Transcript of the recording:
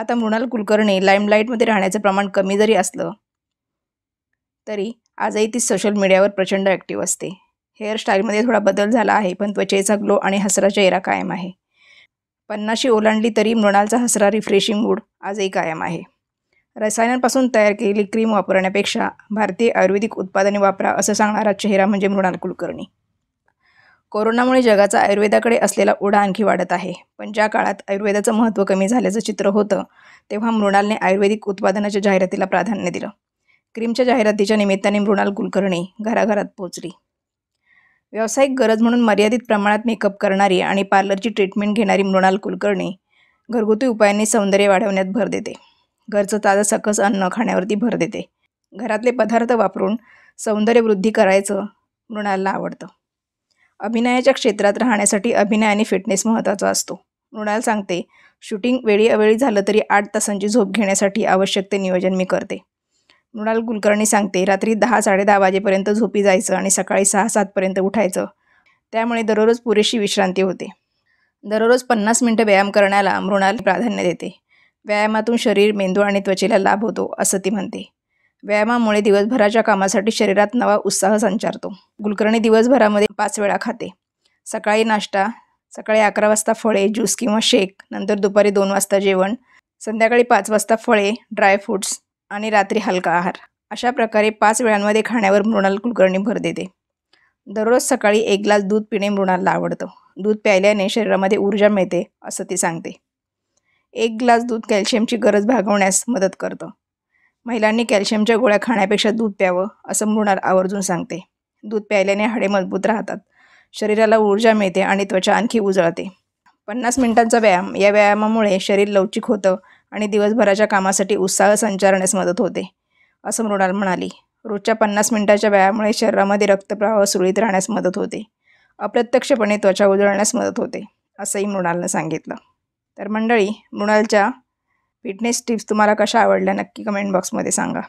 आता मृणाल कुलकर्णी लाईमलाईटमध्ये राहण्याचं प्रमाण कमी जरी असलं तरी आजही ती सोशल मीडियावर प्रचंड ॲक्टिव्ह असते हेअरस्टाईलमध्ये थोडा बदल झाला आहे पण त्वचेचा ग्लो आणि हसरा चेहरा कायम आहे पन्नाशी ओलांडली तरी मृणालचा हसरा रिफ्रेशिंग मूड आजही कायम आहे रसायनांपासून तयार केलेली क्रीम वापरण्यापेक्षा भारतीय आयुर्वेदिक उत्पादने वापरा असं सांगणारा चेहरा म्हणजे मृणाल कुलकर्णी कोरोनामुळे जगाचा आयुर्वेदाकडे असलेला ओढा आणखी वाढत आहे पण ज्या काळात आयुर्वेदाचं महत्त्व कमी झाल्याचं चित्र होतं तेव्हा मृणालने आयुर्वेदिक उत्पादनाच्या जाहिरातीला प्राधान्य दिलं क्रीमच्या जाहिरातीच्या निमित्ताने मृणाल कुलकर्णी घराघरात पोहोचली व्यावसायिक गरज म्हणून मर्यादित प्रमाणात मेकअप करणारी आणि पार्लरची ट्रीटमेंट घेणारी मृणाल कुलकर्णी घरगुती उपायांनी सौंदर्य वाढवण्यात भर देते घरचं ताजं सकस अन्न खाण्यावरती भर देते घरातले पदार्थ वापरून सौंदर्यवृद्धी करायचं मृणालला आवडतं अभिनयाच्या क्षेत्रात राहण्यासाठी अभिनय आणि फिटनेस महत्त्वाचा असतो मृणाल सांगते शूटिंग वेळी अवेळी झालं तरी आठ तासांची झोप घेण्यासाठी आवश्यक ते नियोजन मी करते मृणाल कुलकर्णी सांगते रात्री दहा साडेदहा वाजेपर्यंत झोपी जायचं आणि सकाळी सहा सातपर्यंत उठायचं त्यामुळे दररोज पुरेशी विश्रांती होते दररोज पन्नास मिनटं व्यायाम करण्याला मृणाल प्राधान्य देते व्यायामातून शरीर मेंदू आणि त्वचेला लाभ होतो असं ती म्हणते व्यायामामुळे दिवसभराच्या कामासाठी शरीरात नवा उत्साह संचारतो गुलकर्णी दिवसभरामध्ये पाच वेळा खाते सकाळी नाश्ता सकाळी अकरा वाजता फळे ज्यूस किंवा शेक नंतर दुपारी दोन वाजता जेवण संध्याकाळी पाच वाजता फळे ड्रायफ्रूट्स आणि रात्री हलका आहार अशा प्रकारे पाच वेळांमध्ये खाण्यावर मृणाल कुलकर्णी भर देते दररोज सकाळी एक ग्लास दूध पिणे मृणालला आवडतं दूध प्यायल्याने शरीरामध्ये ऊर्जा मिळते असं ती सांगते एक ग्लास दूध कॅल्शियमची गरज भागवण्यास मदत करतं महिलांनी कॅल्शियमच्या गोळ्या खाण्यापेक्षा दूध प्यावं असं मृणाल आवर्जून सांगते दूध प्यायल्याने हाडे मजबूत राहतात शरीराला ऊर्जा मिळते आणि त्वचा आणखी उजळते पन्नास मिनिटांचा व्यायाम या व्यायामामुळे शरीर लवचिक होतं आणि दिवसभराच्या कामासाठी उत्साह संचारण्यास मदत होते असं मृणाल म्हणाली रोजच्या पन्नास मिनिटाच्या व्यायामामुळे शरीरामध्ये रक्तप्रवाह सुरळीत राहण्यास मदत होते अप्रत्यक्षपणे त्वचा उजळण्यास मदत होते असंही मृणालनं सांगितलं तर मंडळी मृणालच्या फिटनेस टिप्स तुम्हाला कशा आवडल्या नक्की कमेंट बॉक्समध्ये सांगा